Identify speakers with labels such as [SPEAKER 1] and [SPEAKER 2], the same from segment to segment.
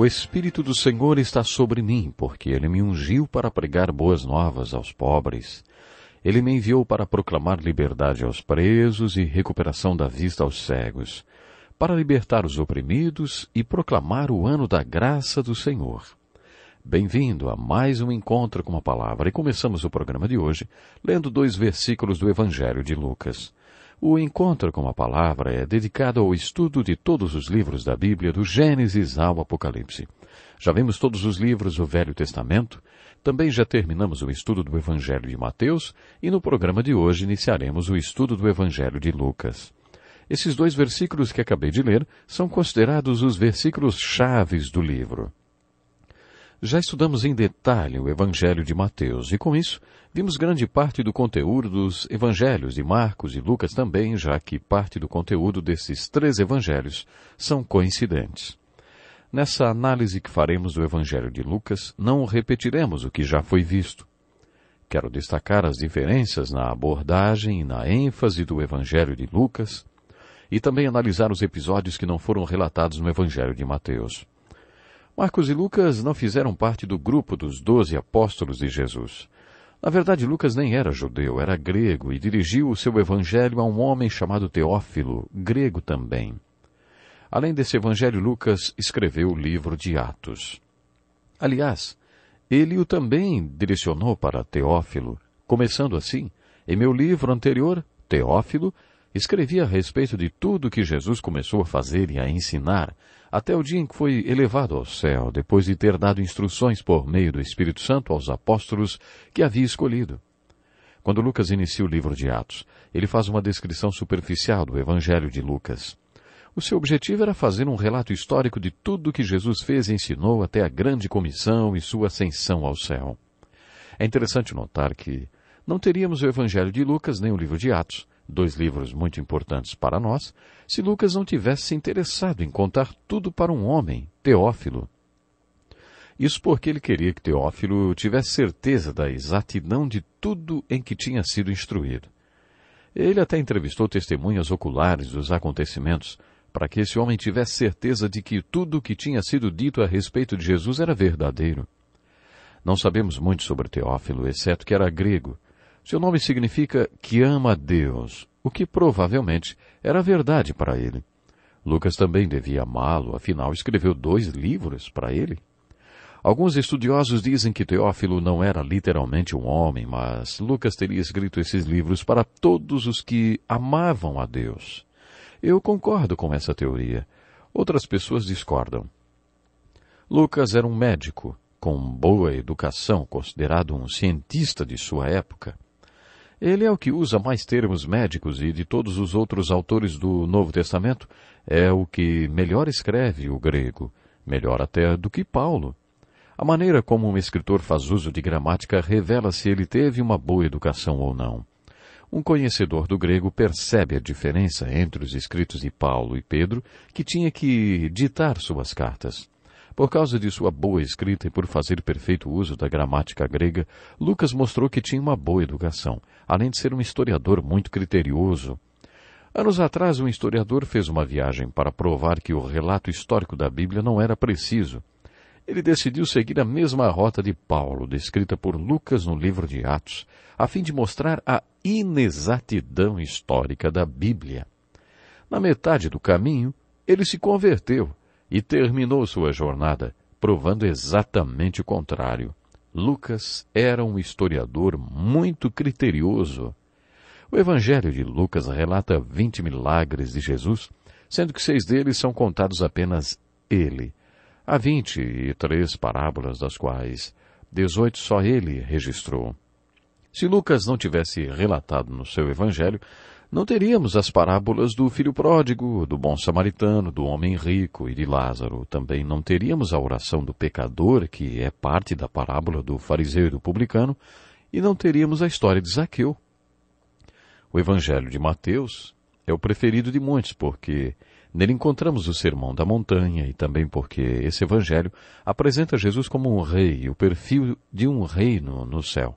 [SPEAKER 1] O Espírito do Senhor está sobre mim, porque ele me ungiu para pregar boas novas aos pobres. Ele me enviou para proclamar liberdade aos presos e recuperação da vista aos cegos, para libertar os oprimidos e proclamar o ano da graça do Senhor. Bem-vindo a mais um encontro com a palavra e começamos o programa de hoje lendo dois versículos do Evangelho de Lucas. O encontro com a palavra é dedicado ao estudo de todos os livros da Bíblia, do Gênesis ao Apocalipse. Já vimos todos os livros do Velho Testamento, também já terminamos o estudo do Evangelho de Mateus e no programa de hoje iniciaremos o estudo do Evangelho de Lucas. Esses dois versículos que acabei de ler são considerados os versículos chaves do livro. Já estudamos em detalhe o Evangelho de Mateus e, com isso, vimos grande parte do conteúdo dos Evangelhos de Marcos e Lucas também, já que parte do conteúdo desses três Evangelhos são coincidentes. Nessa análise que faremos do Evangelho de Lucas, não repetiremos o que já foi visto. Quero destacar as diferenças na abordagem e na ênfase do Evangelho de Lucas e também analisar os episódios que não foram relatados no Evangelho de Mateus. Marcos e Lucas não fizeram parte do grupo dos doze apóstolos de Jesus. Na verdade, Lucas nem era judeu, era grego e dirigiu o seu evangelho a um homem chamado Teófilo, grego também. Além desse evangelho, Lucas escreveu o livro de Atos. Aliás, ele o também direcionou para Teófilo, começando assim: em meu livro anterior, Teófilo, escrevia a respeito de tudo que Jesus começou a fazer e a ensinar, até o dia em que foi elevado ao céu, depois de ter dado instruções por meio do Espírito Santo aos apóstolos que havia escolhido. Quando Lucas inicia o livro de Atos, ele faz uma descrição superficial do Evangelho de Lucas. O seu objetivo era fazer um relato histórico de tudo o que Jesus fez e ensinou até a grande comissão e sua ascensão ao céu. É interessante notar que não teríamos o Evangelho de Lucas nem o livro de Atos dois livros muito importantes para nós, se Lucas não tivesse se interessado em contar tudo para um homem, Teófilo. Isso porque ele queria que Teófilo tivesse certeza da exatidão de tudo em que tinha sido instruído. Ele até entrevistou testemunhas oculares dos acontecimentos, para que esse homem tivesse certeza de que tudo o que tinha sido dito a respeito de Jesus era verdadeiro. Não sabemos muito sobre Teófilo, exceto que era grego, seu nome significa que ama a Deus, o que provavelmente era verdade para ele. Lucas também devia amá-lo, afinal escreveu dois livros para ele. Alguns estudiosos dizem que Teófilo não era literalmente um homem, mas Lucas teria escrito esses livros para todos os que amavam a Deus. Eu concordo com essa teoria. Outras pessoas discordam. Lucas era um médico, com boa educação, considerado um cientista de sua época. Ele é o que usa mais termos médicos e de todos os outros autores do Novo Testamento, é o que melhor escreve o grego, melhor até do que Paulo. A maneira como um escritor faz uso de gramática revela se ele teve uma boa educação ou não. Um conhecedor do grego percebe a diferença entre os escritos de Paulo e Pedro, que tinha que ditar suas cartas. Por causa de sua boa escrita e por fazer perfeito uso da gramática grega, Lucas mostrou que tinha uma boa educação, além de ser um historiador muito criterioso. Anos atrás, um historiador fez uma viagem para provar que o relato histórico da Bíblia não era preciso. Ele decidiu seguir a mesma rota de Paulo, descrita por Lucas no livro de Atos, a fim de mostrar a inexatidão histórica da Bíblia. Na metade do caminho, ele se converteu e terminou sua jornada provando exatamente o contrário. Lucas era um historiador muito criterioso. O Evangelho de Lucas relata vinte milagres de Jesus, sendo que seis deles são contados apenas ele. Há vinte e três parábolas, das quais dezoito só ele registrou. Se Lucas não tivesse relatado no seu Evangelho, não teríamos as parábolas do filho pródigo, do bom samaritano, do homem rico e de Lázaro. Também não teríamos a oração do pecador, que é parte da parábola do fariseu e do publicano, e não teríamos a história de Zaqueu. O Evangelho de Mateus é o preferido de muitos, porque nele encontramos o Sermão da Montanha e também porque esse Evangelho apresenta Jesus como um rei, o perfil de um reino no céu.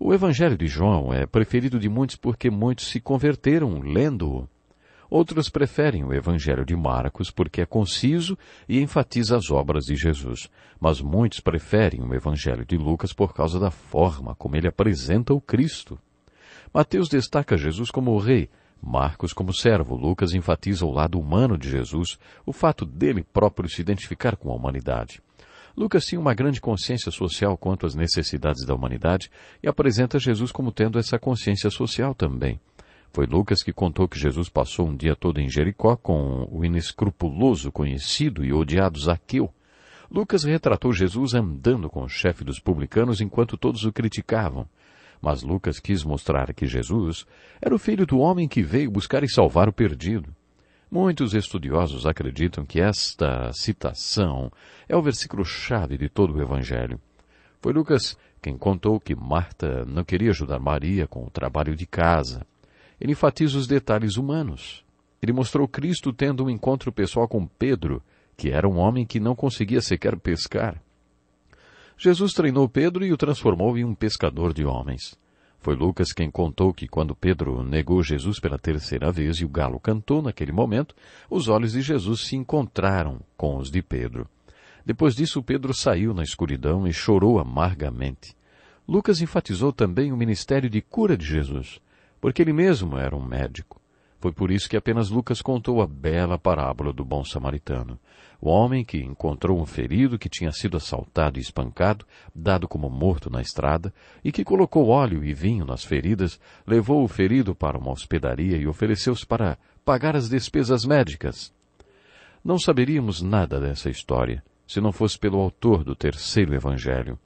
[SPEAKER 1] O Evangelho de João é preferido de muitos porque muitos se converteram lendo-o. Outros preferem o Evangelho de Marcos porque é conciso e enfatiza as obras de Jesus. Mas muitos preferem o Evangelho de Lucas por causa da forma como ele apresenta o Cristo. Mateus destaca Jesus como o rei, Marcos como servo. Lucas enfatiza o lado humano de Jesus, o fato dele próprio se identificar com a humanidade. Lucas tinha uma grande consciência social quanto às necessidades da humanidade e apresenta Jesus como tendo essa consciência social também. Foi Lucas que contou que Jesus passou um dia todo em Jericó com o inescrupuloso, conhecido e odiado Zaqueu. Lucas retratou Jesus andando com o chefe dos publicanos enquanto todos o criticavam. Mas Lucas quis mostrar que Jesus era o filho do homem que veio buscar e salvar o perdido. Muitos estudiosos acreditam que esta citação é o versículo-chave de todo o Evangelho. Foi Lucas quem contou que Marta não queria ajudar Maria com o trabalho de casa. Ele enfatiza os detalhes humanos. Ele mostrou Cristo tendo um encontro pessoal com Pedro, que era um homem que não conseguia sequer pescar. Jesus treinou Pedro e o transformou em um pescador de homens. Foi Lucas quem contou que quando Pedro negou Jesus pela terceira vez e o galo cantou naquele momento, os olhos de Jesus se encontraram com os de Pedro. Depois disso, Pedro saiu na escuridão e chorou amargamente. Lucas enfatizou também o ministério de cura de Jesus, porque ele mesmo era um médico. Foi por isso que apenas Lucas contou a bela parábola do bom samaritano. O homem que encontrou um ferido que tinha sido assaltado e espancado, dado como morto na estrada, e que colocou óleo e vinho nas feridas, levou o ferido para uma hospedaria e ofereceu-se para pagar as despesas médicas. Não saberíamos nada dessa história se não fosse pelo autor do terceiro evangelho.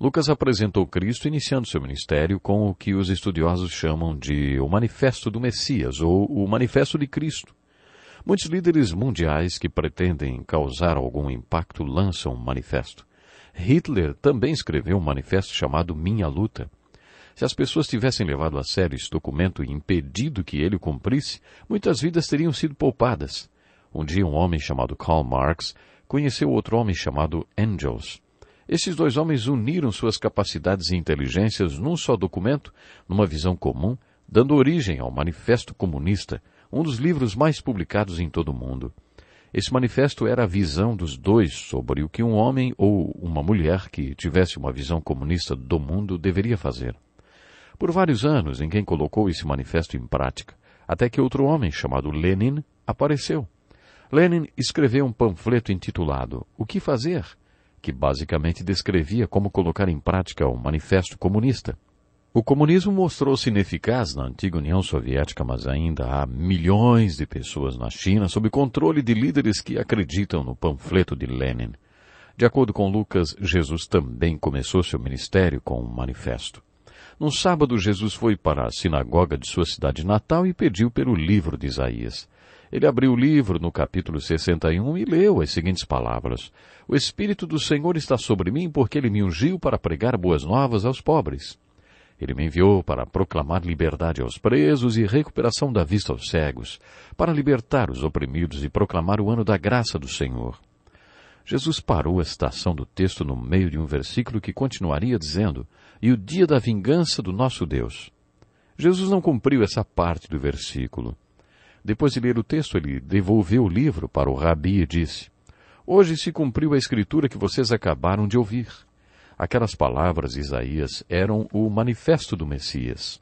[SPEAKER 1] Lucas apresentou Cristo iniciando seu ministério com o que os estudiosos chamam de o Manifesto do Messias ou o Manifesto de Cristo. Muitos líderes mundiais que pretendem causar algum impacto lançam um manifesto. Hitler também escreveu um manifesto chamado Minha Luta. Se as pessoas tivessem levado a sério esse documento e impedido que ele o cumprisse, muitas vidas teriam sido poupadas. Um dia um homem chamado Karl Marx conheceu outro homem chamado Engels. Esses dois homens uniram suas capacidades e inteligências num só documento, numa visão comum, dando origem ao Manifesto Comunista, um dos livros mais publicados em todo o mundo. Esse manifesto era a visão dos dois sobre o que um homem ou uma mulher que tivesse uma visão comunista do mundo deveria fazer. Por vários anos, ninguém colocou esse manifesto em prática, até que outro homem chamado Lenin apareceu. Lenin escreveu um panfleto intitulado O que fazer? que basicamente descrevia como colocar em prática o manifesto comunista. O comunismo mostrou-se ineficaz na antiga União Soviética, mas ainda há milhões de pessoas na China sob controle de líderes que acreditam no panfleto de Lenin. De acordo com Lucas, Jesus também começou seu ministério com um manifesto. Num sábado, Jesus foi para a sinagoga de sua cidade natal e pediu pelo livro de Isaías. Ele abriu o livro no capítulo 61 e leu as seguintes palavras: O Espírito do Senhor está sobre mim porque ele me ungiu para pregar boas novas aos pobres. Ele me enviou para proclamar liberdade aos presos e recuperação da vista aos cegos, para libertar os oprimidos e proclamar o ano da graça do Senhor. Jesus parou a citação do texto no meio de um versículo que continuaria dizendo: E o dia da vingança do nosso Deus. Jesus não cumpriu essa parte do versículo. Depois de ler o texto, ele devolveu o livro para o rabi e disse: Hoje se cumpriu a escritura que vocês acabaram de ouvir. Aquelas palavras de Isaías eram o manifesto do Messias.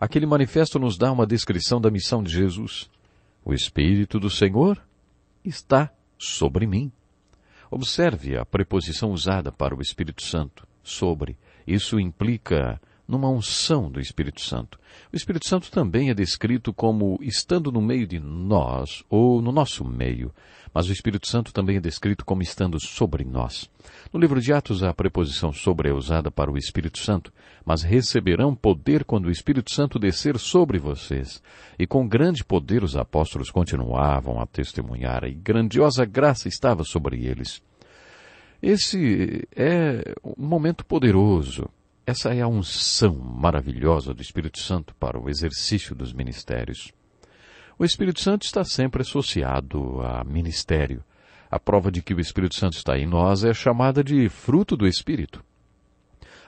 [SPEAKER 1] Aquele manifesto nos dá uma descrição da missão de Jesus. O Espírito do Senhor está sobre mim. Observe a preposição usada para o Espírito Santo, sobre. Isso implica numa unção do Espírito Santo. O Espírito Santo também é descrito como estando no meio de nós ou no nosso meio, mas o Espírito Santo também é descrito como estando sobre nós. No livro de Atos, a preposição sobre é usada para o Espírito Santo, mas receberão poder quando o Espírito Santo descer sobre vocês. E com grande poder os apóstolos continuavam a testemunhar, e grandiosa graça estava sobre eles. Esse é um momento poderoso essa é a unção maravilhosa do Espírito Santo para o exercício dos ministérios. O Espírito Santo está sempre associado a ministério. A prova de que o Espírito Santo está em nós é chamada de fruto do Espírito.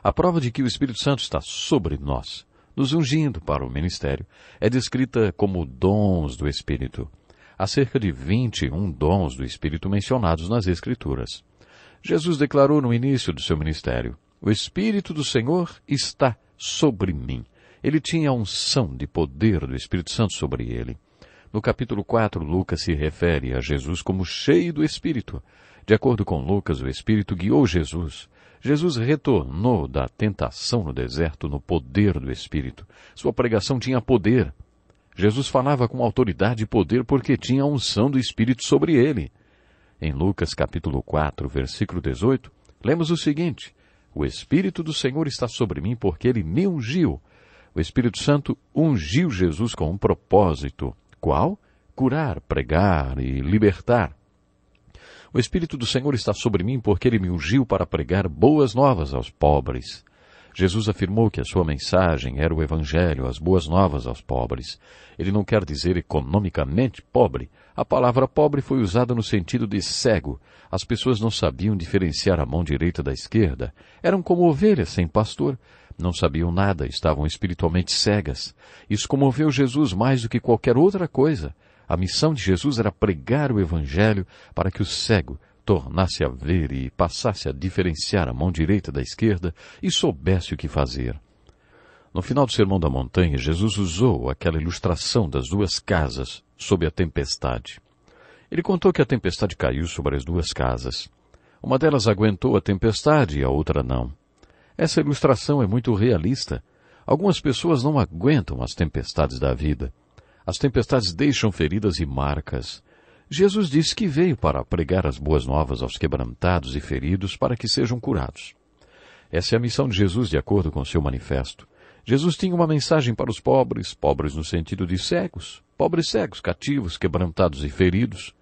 [SPEAKER 1] A prova de que o Espírito Santo está sobre nós, nos ungindo para o ministério, é descrita como dons do Espírito. Há cerca de 21 dons do Espírito mencionados nas Escrituras. Jesus declarou no início do seu ministério: o Espírito do Senhor está sobre mim. Ele tinha a unção de poder do Espírito Santo sobre ele. No capítulo 4, Lucas se refere a Jesus como cheio do Espírito. De acordo com Lucas, o Espírito guiou Jesus. Jesus retornou da tentação no deserto no poder do Espírito. Sua pregação tinha poder. Jesus falava com autoridade e poder porque tinha a unção do Espírito sobre ele. Em Lucas capítulo 4, versículo 18, lemos o seguinte: o Espírito do Senhor está sobre mim porque ele me ungiu. O Espírito Santo ungiu Jesus com um propósito. Qual? Curar, pregar e libertar. O Espírito do Senhor está sobre mim porque ele me ungiu para pregar boas novas aos pobres. Jesus afirmou que a sua mensagem era o Evangelho, as boas novas aos pobres. Ele não quer dizer economicamente pobre, a palavra pobre foi usada no sentido de cego. As pessoas não sabiam diferenciar a mão direita da esquerda. Eram como ovelhas sem pastor. Não sabiam nada, estavam espiritualmente cegas. Isso comoveu Jesus mais do que qualquer outra coisa. A missão de Jesus era pregar o Evangelho para que o cego tornasse a ver e passasse a diferenciar a mão direita da esquerda e soubesse o que fazer. No final do Sermão da Montanha, Jesus usou aquela ilustração das duas casas sob a tempestade. Ele contou que a tempestade caiu sobre as duas casas. Uma delas aguentou a tempestade e a outra não. Essa ilustração é muito realista. Algumas pessoas não aguentam as tempestades da vida. As tempestades deixam feridas e marcas. Jesus disse que veio para pregar as boas novas aos quebrantados e feridos para que sejam curados. Essa é a missão de Jesus de acordo com seu manifesto. Jesus tinha uma mensagem para os pobres, pobres no sentido de cegos, pobres cegos, cativos, quebrantados e feridos.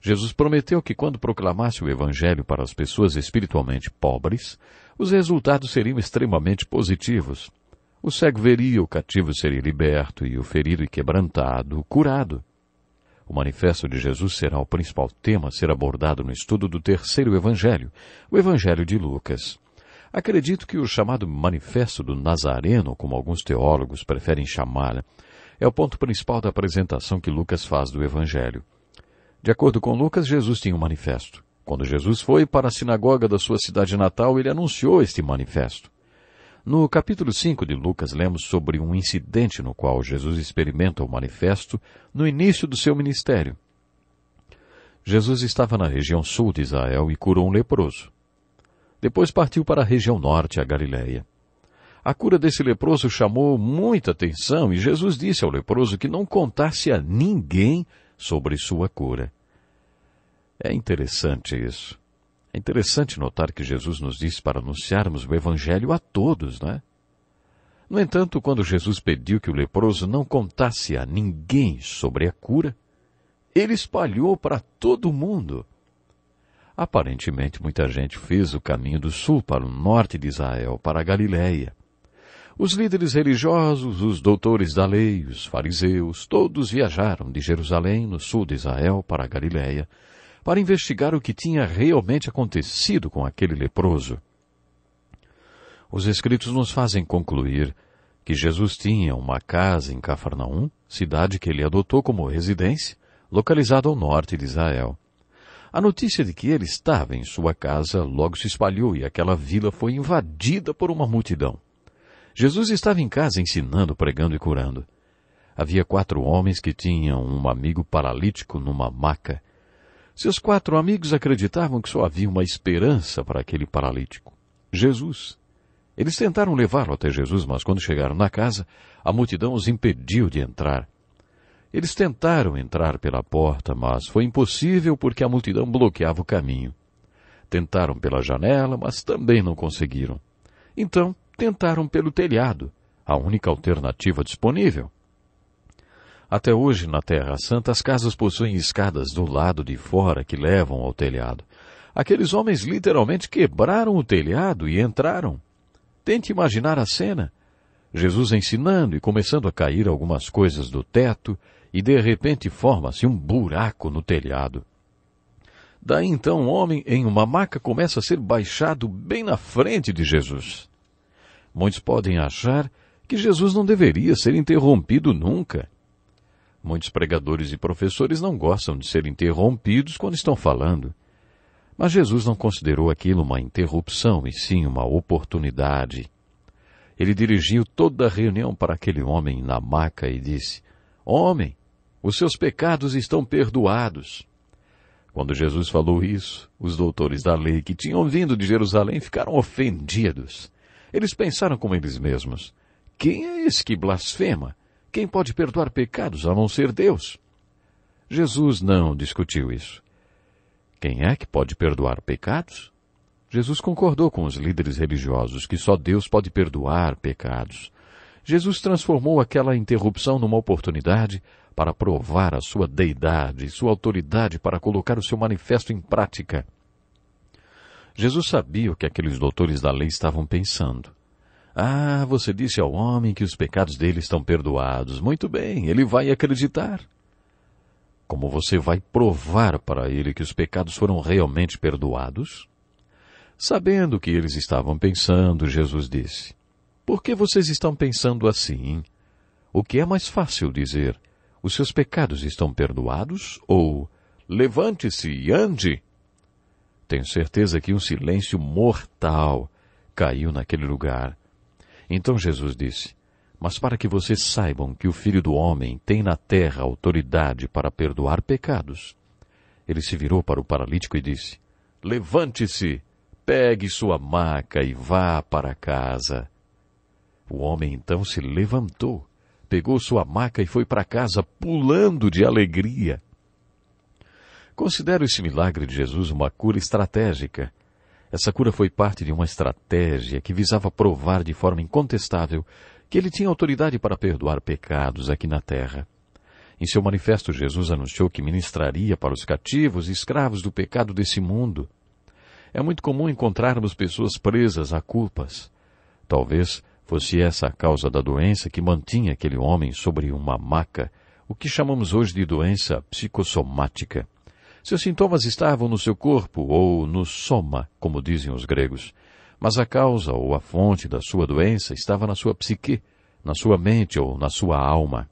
[SPEAKER 1] Jesus prometeu que quando proclamasse o Evangelho para as pessoas espiritualmente pobres, os resultados seriam extremamente positivos. O cego veria, o cativo seria liberto e o ferido e quebrantado curado. O manifesto de Jesus será o principal tema a ser abordado no estudo do terceiro evangelho, o evangelho de Lucas. Acredito que o chamado Manifesto do Nazareno, como alguns teólogos preferem chamar, é o ponto principal da apresentação que Lucas faz do Evangelho. De acordo com Lucas, Jesus tinha um manifesto. Quando Jesus foi para a sinagoga da sua cidade natal, ele anunciou este manifesto. No capítulo 5 de Lucas, lemos sobre um incidente no qual Jesus experimenta o manifesto no início do seu ministério. Jesus estava na região sul de Israel e curou um leproso. Depois partiu para a região norte, a Galiléia. A cura desse leproso chamou muita atenção e Jesus disse ao leproso que não contasse a ninguém sobre sua cura. É interessante isso. É interessante notar que Jesus nos disse para anunciarmos o Evangelho a todos, não é? No entanto, quando Jesus pediu que o leproso não contasse a ninguém sobre a cura, ele espalhou para todo mundo Aparentemente, muita gente fez o caminho do sul para o norte de Israel, para a Galiléia. Os líderes religiosos, os doutores da lei, os fariseus, todos viajaram de Jerusalém, no sul de Israel, para a Galiléia, para investigar o que tinha realmente acontecido com aquele leproso. Os escritos nos fazem concluir que Jesus tinha uma casa em Cafarnaum, cidade que ele adotou como residência, localizada ao norte de Israel. A notícia de que ele estava em sua casa logo se espalhou e aquela vila foi invadida por uma multidão. Jesus estava em casa ensinando, pregando e curando. Havia quatro homens que tinham um amigo paralítico numa maca. Seus quatro amigos acreditavam que só havia uma esperança para aquele paralítico: Jesus. Eles tentaram levá-lo até Jesus, mas quando chegaram na casa, a multidão os impediu de entrar. Eles tentaram entrar pela porta, mas foi impossível porque a multidão bloqueava o caminho. Tentaram pela janela, mas também não conseguiram. Então, tentaram pelo telhado, a única alternativa disponível. Até hoje, na Terra Santa, as casas possuem escadas do lado de fora que levam ao telhado. Aqueles homens literalmente quebraram o telhado e entraram. Tente imaginar a cena. Jesus ensinando e começando a cair algumas coisas do teto, e de repente forma-se um buraco no telhado. Daí então o um homem em uma maca começa a ser baixado bem na frente de Jesus. Muitos podem achar que Jesus não deveria ser interrompido nunca. Muitos pregadores e professores não gostam de ser interrompidos quando estão falando. Mas Jesus não considerou aquilo uma interrupção, e sim uma oportunidade. Ele dirigiu toda a reunião para aquele homem na maca e disse: Homem, os seus pecados estão perdoados. Quando Jesus falou isso, os doutores da lei que tinham vindo de Jerusalém ficaram ofendidos. Eles pensaram com eles mesmos: Quem é esse que blasfema? Quem pode perdoar pecados a não ser Deus? Jesus não discutiu isso. Quem é que pode perdoar pecados? Jesus concordou com os líderes religiosos que só Deus pode perdoar pecados. Jesus transformou aquela interrupção numa oportunidade para provar a sua deidade e sua autoridade para colocar o seu manifesto em prática. Jesus sabia o que aqueles doutores da lei estavam pensando. Ah, você disse ao homem que os pecados dele estão perdoados. Muito bem, ele vai acreditar. Como você vai provar para ele que os pecados foram realmente perdoados? Sabendo o que eles estavam pensando, Jesus disse: Por que vocês estão pensando assim? O que é mais fácil dizer? os seus pecados estão perdoados? Ou, levante-se e ande? Tenho certeza que um silêncio mortal caiu naquele lugar. Então Jesus disse, mas para que vocês saibam que o Filho do Homem tem na terra autoridade para perdoar pecados. Ele se virou para o paralítico e disse, Levante-se, pegue sua maca e vá para casa. O homem então se levantou pegou sua maca e foi para casa pulando de alegria. Considero esse milagre de Jesus uma cura estratégica. Essa cura foi parte de uma estratégia que visava provar de forma incontestável que ele tinha autoridade para perdoar pecados aqui na terra. Em seu manifesto, Jesus anunciou que ministraria para os cativos e escravos do pecado desse mundo. É muito comum encontrarmos pessoas presas a culpas. Talvez Fosse essa a causa da doença que mantinha aquele homem sobre uma maca, o que chamamos hoje de doença psicossomática. Seus sintomas estavam no seu corpo ou no soma, como dizem os gregos. Mas a causa ou a fonte da sua doença estava na sua psique, na sua mente ou na sua alma.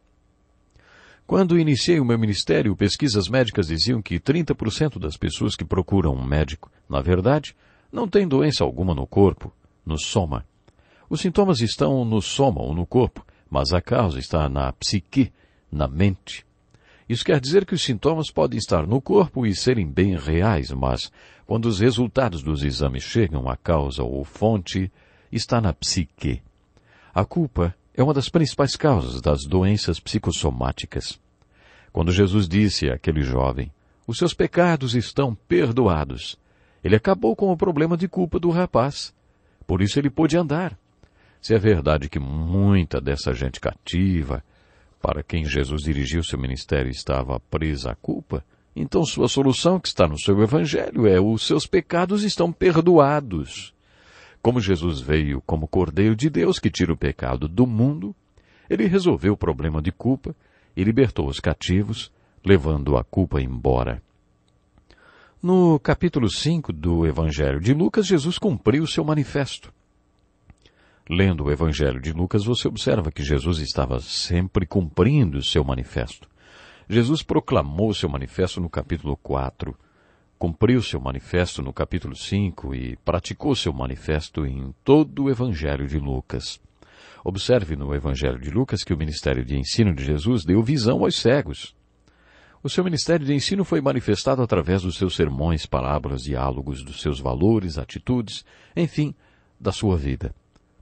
[SPEAKER 1] Quando iniciei o meu ministério, pesquisas médicas diziam que 30% das pessoas que procuram um médico, na verdade, não têm doença alguma no corpo, no soma. Os sintomas estão no soma ou no corpo, mas a causa está na psique, na mente. Isso quer dizer que os sintomas podem estar no corpo e serem bem reais, mas quando os resultados dos exames chegam, a causa ou fonte está na psique. A culpa é uma das principais causas das doenças psicossomáticas. Quando Jesus disse àquele jovem, os seus pecados estão perdoados, ele acabou com o problema de culpa do rapaz. Por isso ele pôde andar. Se é verdade que muita dessa gente cativa, para quem Jesus dirigiu seu ministério, estava presa à culpa, então sua solução, que está no seu evangelho, é os seus pecados estão perdoados. Como Jesus veio como Cordeiro de Deus que tira o pecado do mundo, ele resolveu o problema de culpa e libertou os cativos, levando a culpa embora. No capítulo 5 do Evangelho de Lucas, Jesus cumpriu o seu manifesto. Lendo o Evangelho de Lucas, você observa que Jesus estava sempre cumprindo seu manifesto. Jesus proclamou seu manifesto no capítulo 4, cumpriu seu manifesto no capítulo 5 e praticou seu manifesto em todo o Evangelho de Lucas. Observe no Evangelho de Lucas que o ministério de ensino de Jesus deu visão aos cegos. O seu ministério de ensino foi manifestado através dos seus sermões, parábolas, diálogos, dos seus valores, atitudes, enfim, da sua vida.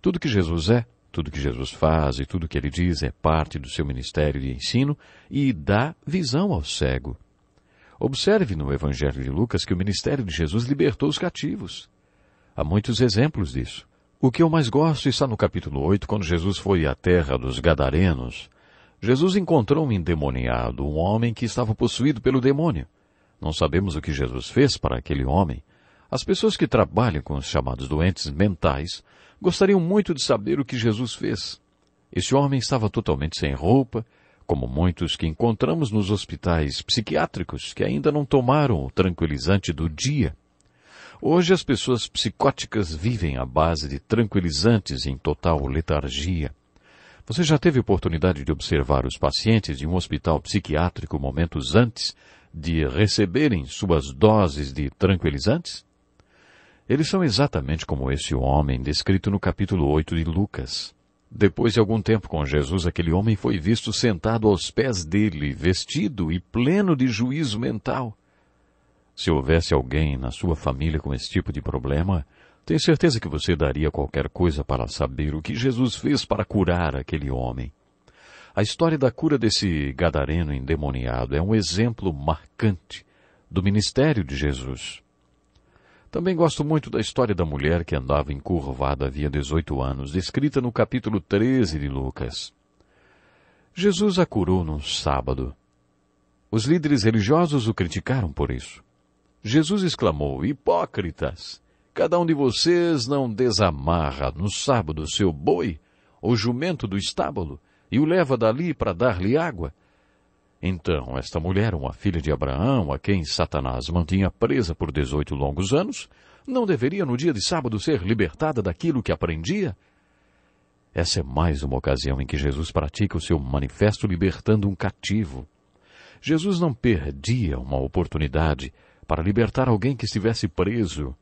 [SPEAKER 1] Tudo que Jesus é, tudo que Jesus faz e tudo que ele diz é parte do seu ministério de ensino e dá visão ao cego. Observe no Evangelho de Lucas que o ministério de Jesus libertou os cativos. Há muitos exemplos disso. O que eu mais gosto está no capítulo 8, quando Jesus foi à terra dos Gadarenos. Jesus encontrou um endemoniado, um homem que estava possuído pelo demônio. Não sabemos o que Jesus fez para aquele homem. As pessoas que trabalham com os chamados doentes mentais Gostariam muito de saber o que Jesus fez. Esse homem estava totalmente sem roupa, como muitos que encontramos nos hospitais psiquiátricos que ainda não tomaram o tranquilizante do dia. Hoje as pessoas psicóticas vivem à base de tranquilizantes em total letargia. Você já teve oportunidade de observar os pacientes de um hospital psiquiátrico momentos antes de receberem suas doses de tranquilizantes? Eles são exatamente como esse homem descrito no capítulo 8 de Lucas. Depois de algum tempo com Jesus, aquele homem foi visto sentado aos pés dele, vestido e pleno de juízo mental. Se houvesse alguém na sua família com esse tipo de problema, tenho certeza que você daria qualquer coisa para saber o que Jesus fez para curar aquele homem. A história da cura desse gadareno endemoniado é um exemplo marcante do ministério de Jesus. Também gosto muito da história da mulher que andava encurvada havia 18 anos, descrita no capítulo 13 de Lucas. Jesus a curou num sábado. Os líderes religiosos o criticaram por isso. Jesus exclamou: Hipócritas! Cada um de vocês não desamarra no sábado seu boi ou jumento do estábulo e o leva dali para dar-lhe água? Então, esta mulher, uma filha de Abraão, a quem Satanás mantinha presa por 18 longos anos, não deveria no dia de sábado ser libertada daquilo que aprendia? Essa é mais uma ocasião em que Jesus pratica o seu manifesto libertando um cativo. Jesus não perdia uma oportunidade para libertar alguém que estivesse preso.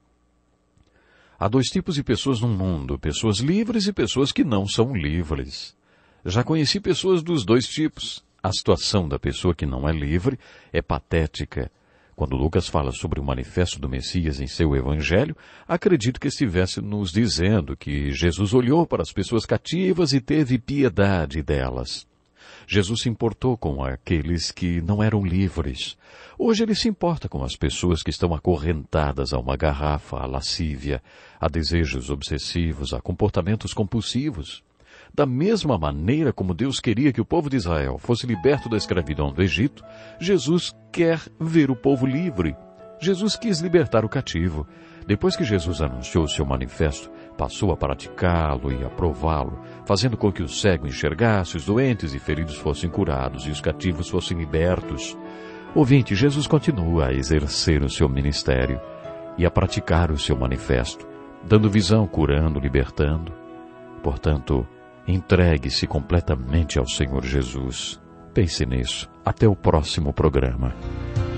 [SPEAKER 1] Há dois tipos de pessoas no mundo: pessoas livres e pessoas que não são livres. Já conheci pessoas dos dois tipos. A situação da pessoa que não é livre é patética. Quando Lucas fala sobre o manifesto do Messias em seu evangelho, acredito que estivesse nos dizendo que Jesus olhou para as pessoas cativas e teve piedade delas. Jesus se importou com aqueles que não eram livres. Hoje ele se importa com as pessoas que estão acorrentadas a uma garrafa, a lascívia, a desejos obsessivos, a comportamentos compulsivos. Da mesma maneira como Deus queria que o povo de Israel fosse liberto da escravidão do Egito, Jesus quer ver o povo livre. Jesus quis libertar o cativo. Depois que Jesus anunciou o seu manifesto, passou a praticá-lo e aprová-lo, fazendo com que o cego enxergasse, os doentes e feridos fossem curados e os cativos fossem libertos. Ouvinte, Jesus continua a exercer o seu ministério e a praticar o seu manifesto, dando visão, curando, libertando. Portanto, Entregue-se completamente ao Senhor Jesus. Pense nisso. Até o próximo programa.